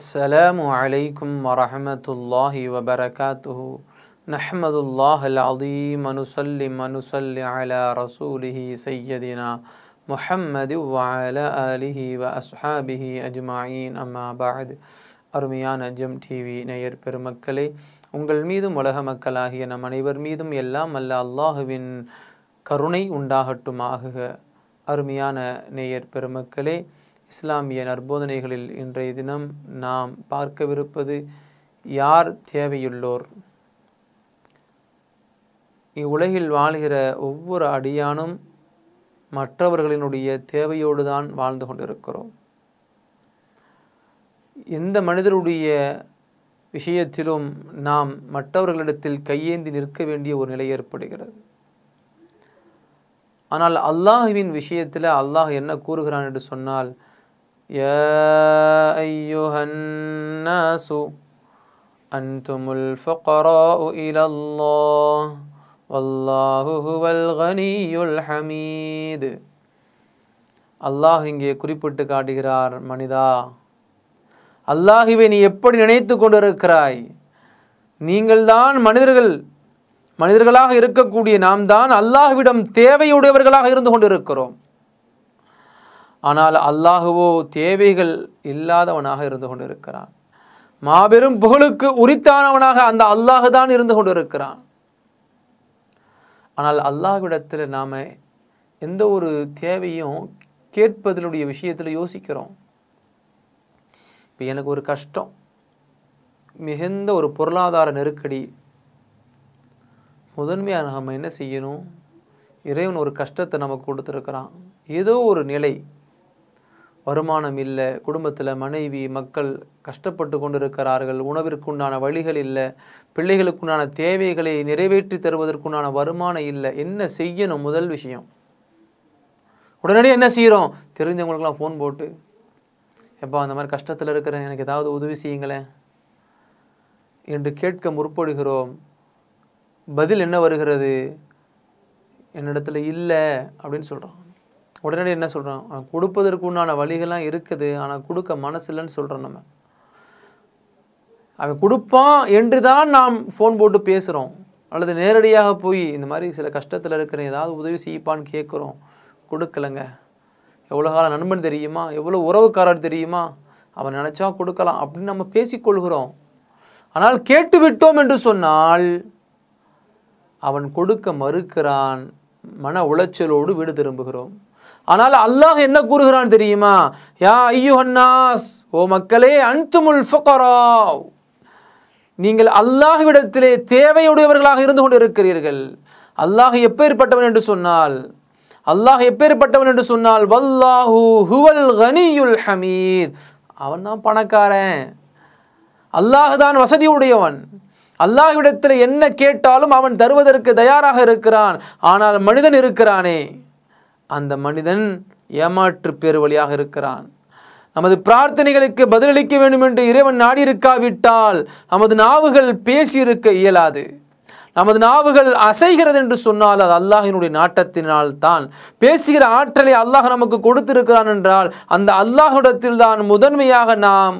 السلام عليكم ورحمة الله وبركاته نحمد الله العظيم ونسلم ونسلي على رسوله سيدنا محمد وعلى آله وأصحابه أجمعين أما بعد அருமையான GeM TV நேயர் பெருமக்களே உங்கள் மீதும் உலக மக்களாகிய நம் அனைவர் மீதும் எல்லாம் அல்ல அல்லாஹுவின் கருணை உண்டாகட்டுமாக அருமையான நேயர் பெருமக்களே இஸ்லாமிய நற்போதனைகளில் இன்றைய தினம் நாம் பார்க்கவிருப்பது யார் தேவையுள்ளோர் இவ்வுலகில் வாழ்கிற ஒவ்வொரு அடியானும் மற்றவர்களினுடைய தேவையோடு தான் வாழ்ந்து கொண்டிருக்கிறோம் எந்த மனிதருடைய விஷயத்திலும் நாம் மற்றவர்களிடத்தில் கையேந்தி நிற்க வேண்டிய ஒரு நிலை ஏற்படுகிறது ஆனால் அல்லாஹுவின் விஷயத்தில் அல்லாஹ் என்ன கூறுகிறான் என்று சொன்னால் يا أيها الناس أنتم الفقراء إلى الله والله هو الغني ஹமீது அல்லாஹ் இங்கே குறிப்பிட்டு காட்டுகிறார் மனிதா இவை நீ எப்படி நினைத்து கொண்டிருக்கிறாய் நீங்கள்தான் மனிதர்கள் மனிதர்களாக இருக்கக்கூடிய நாம் தான் அல்லாஹ்விடம் தேவையுடையவர்களாக இருந்து கொண்டிருக்கிறோம் ஆனால் அல்லாஹுவோ தேவைகள் இல்லாதவனாக இருந்து கொண்டிருக்கிறான் மாபெரும் புகழுக்கு உரித்தானவனாக அந்த அல்லாஹு தான் இருந்து கொண்டிருக்கிறான் ஆனால் அல்லாஹ்விடத்தில் நாம் எந்த ஒரு தேவையும் கேட்பதனுடைய விஷயத்தில் யோசிக்கிறோம் இப்போ எனக்கு ஒரு கஷ்டம் மிகுந்த ஒரு பொருளாதார நெருக்கடி முதன்மையாக நாம் என்ன செய்யணும் இறைவன் ஒரு கஷ்டத்தை நமக்கு கொடுத்துருக்கிறான் ஏதோ ஒரு நிலை வருமானம் இல்லை குடும்பத்தில் மனைவி மக்கள் கஷ்டப்பட்டு கொண்டிருக்கிறார்கள் உணவிற்குண்டான வழிகள் இல்லை பிள்ளைகளுக்குண்டான தேவைகளை நிறைவேற்றி தருவதற்குண்டான வருமானம் இல்லை என்ன செய்யணும் முதல் விஷயம் உடனடியாக என்ன செய்கிறோம் தெரிஞ்சவங்களுக்கெல்லாம் ஃபோன் போட்டு எப்போ அந்த மாதிரி கஷ்டத்தில் இருக்கிறேன் எனக்கு ஏதாவது உதவி செய்யுங்களேன் என்று கேட்க முற்படுகிறோம் பதில் என்ன வருகிறது என்னிடத்துல இல்லை அப்படின்னு சொல்கிறோம் உடனடி என்ன சொல்கிறோம் கொடுப்பதற்கு உண்டான வழிகள்லாம் இருக்குது ஆனால் கொடுக்க மனசு இல்லைன்னு சொல்கிறோம் நம்ம அவன் கொடுப்பான் என்று தான் நாம் ஃபோன் போட்டு பேசுகிறோம் அல்லது நேரடியாக போய் இந்த மாதிரி சில கஷ்டத்தில் இருக்கிற ஏதாவது உதவி செய்யப்பான்னு கேட்குறோம் கொடுக்கலங்க எவ்வளோ காலம் நண்பன் தெரியுமா எவ்வளோ உறவுக்காரர் தெரியுமா அவன் நினச்சா கொடுக்கலாம் அப்படின்னு நம்ம பேசிக்கொள்கிறோம் ஆனால் கேட்டு விட்டோம் என்று சொன்னால் அவன் கொடுக்க மறுக்கிறான் மன உளைச்சலோடு வீடு திரும்புகிறோம் ஆனால் அல்லாஹ் என்ன கூறுகிறான் தெரியுமா யா ஐயுஹன்னாஸ் ஓ மக்களே அன்துமுல் ஃபகரா நீங்கள் அல்லாஹ்விடத்திலே தேவையுடையவர்களாக இருந்து கொண்டு இருக்கிறீர்கள் அல்லாஹ் எப்பேற்பட்டவன் என்று சொன்னால் அல்லாஹ் எப்பேற்பட்டவன் என்று சொன்னால் வல்லாஹு ஹுவல் கனியுல் ஹமீத் அவன் தான் பணக்காரன் அல்லாஹ் தான் வசதி உடையவன் அல்லாஹ்விடத்தில் என்ன கேட்டாலும் அவன் தருவதற்கு தயாராக இருக்கிறான் ஆனால் மனிதன் இருக்கிறானே அந்த மனிதன் ஏமாற்று பேர் வழியாக இருக்கிறான் நமது பிரார்த்தனைகளுக்கு பதிலளிக்க வேண்டும் என்று இறைவன் நாடியிருக்காவிட்டால் நமது நாவுகள் பேசியிருக்க இயலாது நமது நாவுகள் அசைகிறது என்று சொன்னால் அது அல்லாஹினுடைய நாட்டத்தினால் தான் பேசுகிற ஆற்றலை அல்லாஹ் நமக்கு கொடுத்திருக்கிறான் என்றால் அந்த அல்லாஹுடத்தில் தான் முதன்மையாக நாம்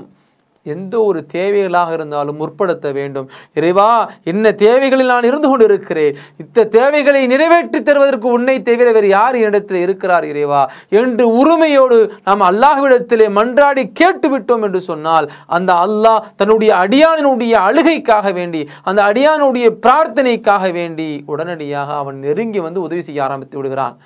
எந்த ஒரு தேவைகளாக இருந்தாலும் முற்படுத்த வேண்டும் இறைவா என்ன தேவைகளில் நான் இருந்து கொண்டிருக்கிறேன் இத்த தேவைகளை நிறைவேற்றி தருவதற்கு உன்னை தவிர வேறு யார் என்னிடத்தில் இருக்கிறார் இறைவா என்று உரிமையோடு நாம் அல்லாஹ்விடத்திலே மன்றாடி கேட்டுவிட்டோம் என்று சொன்னால் அந்த அல்லாஹ் தன்னுடைய அடியானினுடைய அழுகைக்காக வேண்டி அந்த அடியானுடைய பிரார்த்தனைக்காக வேண்டி உடனடியாக அவன் நெருங்கி வந்து உதவி செய்ய ஆரம்பித்து விடுகிறான்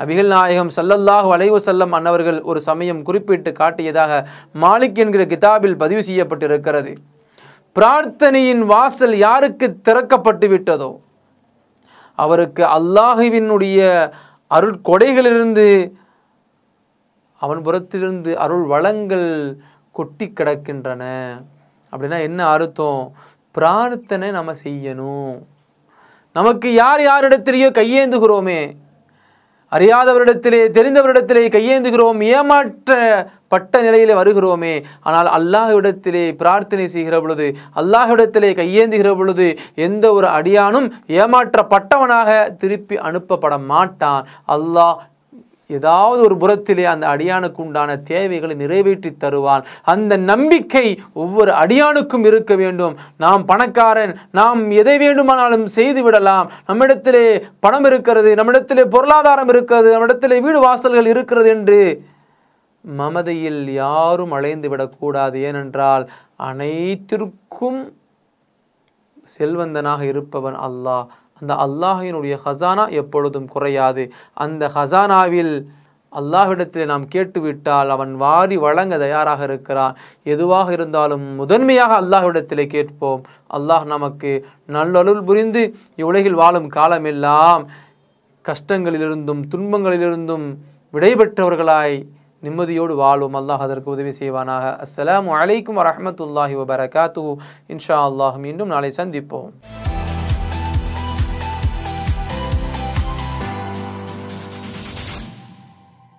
நபிகள் நாயகம் சல்லல்லாஹு அலைவு செல்லம் அன்னவர்கள் ஒரு சமயம் குறிப்பிட்டு காட்டியதாக மாலிக் என்கிற கிதாபில் பதிவு செய்யப்பட்டிருக்கிறது பிரார்த்தனையின் வாசல் யாருக்கு திறக்கப்பட்டு விட்டதோ அவருக்கு அல்லாஹுவினுடைய அருள் கொடைகளிலிருந்து அவன் புறத்திலிருந்து அருள் வளங்கள் கொட்டி கிடக்கின்றன அப்படின்னா என்ன அர்த்தம் பிரார்த்தனை நம்ம செய்யணும் நமக்கு யார் யாரிடத்திலேயோ கையேந்துகிறோமே அறியாதவரிடத்திலே தெரிந்தவரிடத்திலே கையேந்துகிறோம் ஏமாற்றப்பட்ட நிலையிலே வருகிறோமே ஆனால் அல்லாஹ்விடத்திலே பிரார்த்தனை செய்கிற பொழுது அல்லாஹ்விடத்திலே கையேந்துகிற பொழுது எந்த ஒரு அடியானும் ஏமாற்றப்பட்டவனாக திருப்பி அனுப்பப்பட மாட்டான் அல்லாஹ் ஏதாவது ஒரு புறத்திலே அந்த அடியானுக்கு உண்டான தேவைகளை நிறைவேற்றி தருவான் அந்த நம்பிக்கை ஒவ்வொரு அடியானுக்கும் இருக்க வேண்டும் நாம் பணக்காரன் நாம் எதை வேண்டுமானாலும் செய்து விடலாம் நம்மிடத்திலே பணம் இருக்கிறது நம்மிடத்திலே பொருளாதாரம் இருக்கிறது நம்மிடத்திலே வீடு வாசல்கள் இருக்கிறது என்று மமதையில் யாரும் அலைந்து விடக்கூடாது ஏனென்றால் அனைத்திற்கும் செல்வந்தனாக இருப்பவன் அல்லாஹ் அந்த அல்லாஹினுடைய ஹசானா எப்பொழுதும் குறையாது அந்த ஹசானாவில் அல்லாஹிடத்தில் நாம் கேட்டுவிட்டால் அவன் வாரி வழங்க தயாராக இருக்கிறான் எதுவாக இருந்தாலும் முதன்மையாக அல்லாஹ்விடத்தில் கேட்போம் அல்லாஹ் நமக்கு நல்லொருள் புரிந்து இவ்வுலகில் வாழும் காலமெல்லாம் கஷ்டங்களிலிருந்தும் துன்பங்களிலிருந்தும் விடைபெற்றவர்களாய் நிம்மதியோடு வாழும் அல்லாஹ் அதற்கு உதவி செய்வானாக அஸ்லாம் வலைக்கும் வரமத்துல்லாஹி வபரகாத்து இன்ஷா அல்லாஹ் மீண்டும் நாளை சந்திப்போம்